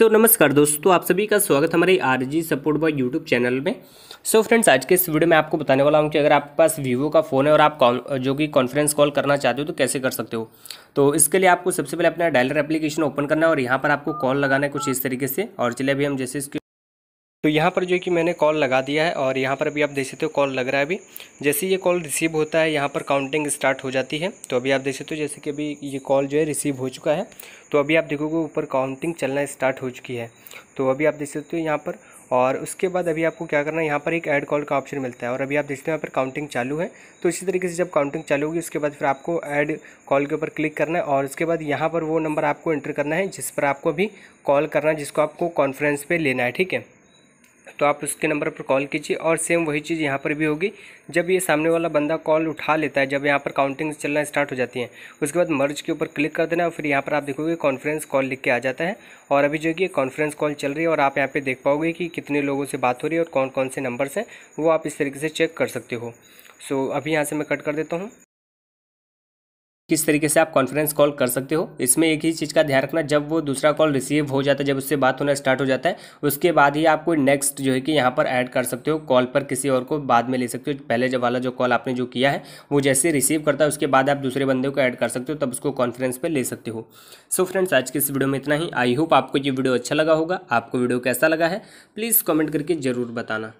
सो so, नमस्कार दोस्तों आप सभी का स्वागत हमारे R G support boy YouTube channel में सो so, फ्रेंड्स आज के इस वीडियो में आपको बताने वाला हूँ कि अगर आपके पास वीवो का फ़ोन है और आप जो कि कॉन्फ्रेंस कॉल करना चाहते हो तो कैसे कर सकते हो तो इसके लिए आपको सबसे पहले अपना डायलर एप्लीकेशन ओपन करना है और यहाँ पर आपको कॉल लगाना है कुछ इस तरीके से और चले अभी हम जैसे इसके तो यहाँ पर जो है कि मैंने कॉल लगा दिया है और यहाँ पर अभी आप देख सकते हो कॉल लग रहा है अभी जैसे ये कॉल रिसीव होता है यहाँ पर काउंटिंग स्टार्ट हो जाती है तो अभी आप देख सकते हो जैसे कि अभी ये कॉल जो है रिसीव हो चुका है तो अभी आप देखोगे ऊपर काउंटिंग चलना स्टार्ट हो चुकी है तो अभी आप देख सकते हो यहाँ पर और उसके बाद अभी आपको क्या करना है यहाँ पर एक ऐड कॉल का ऑप्शन मिलता है और अभी आप देखते हो यहाँ पर काउंटिंग चालू है तो इसी तरीके से जब काउंटिंग चालू होगी उसके बाद फिर आपको ऐड कॉल के ऊपर क्लिक करना है और उसके बाद यहाँ पर वो नंबर आपको एंटर करना है जिस पर आपको अभी कॉल करना है जिसको आपको कॉन्फ्रेंस पर लेना है ठीक है तो आप उसके नंबर पर कॉल कीजिए और सेम वही चीज़ यहाँ पर भी होगी जब ये सामने वाला बंदा कॉल उठा लेता है जब यहाँ पर काउंटिंग चलना स्टार्ट हो जाती है उसके बाद मर्ज के ऊपर क्लिक कर देना और फिर यहाँ पर आप देखोगे कॉन्फ्रेंस कॉल लिख के आ जाता है और अभी जो कि कॉन्फ्रेंस कॉल चल रही है और आप यहाँ पर देख पाओगे कि कितने लोगों से बात हो रही है और कौन कौन से नंबर्स हैं वो आप इस तरीके से चेक कर सकते हो सो अभी यहाँ से मैं कट कर देता हूँ किस तरीके से आप कॉन्फ्रेंस कॉल कर सकते हो इसमें एक ही चीज़ का ध्यान रखना जब वो दूसरा कॉल रिसीव हो जाता है जब उससे बात होना स्टार्ट हो जाता है उसके बाद ही आप कोई नेक्स्ट जो है कि यहाँ पर ऐड कर सकते हो कॉल पर किसी और को बाद में ले सकते हो पहले जब वाला जो कॉल आपने जो किया है वो जैसे रिसीव करता है उसके बाद आप दूसरे बंदे को ऐड कर सकते हो तब उसको कॉन्फ्रेंस पर ले सकते हो सो फ्रेंड्स आज की इस वीडियो में इतना ही आई होप आपको ये वीडियो अच्छा लगा होगा आपको वीडियो कैसा लगा है प्लीज़ कॉमेंट करके ज़रूर बताना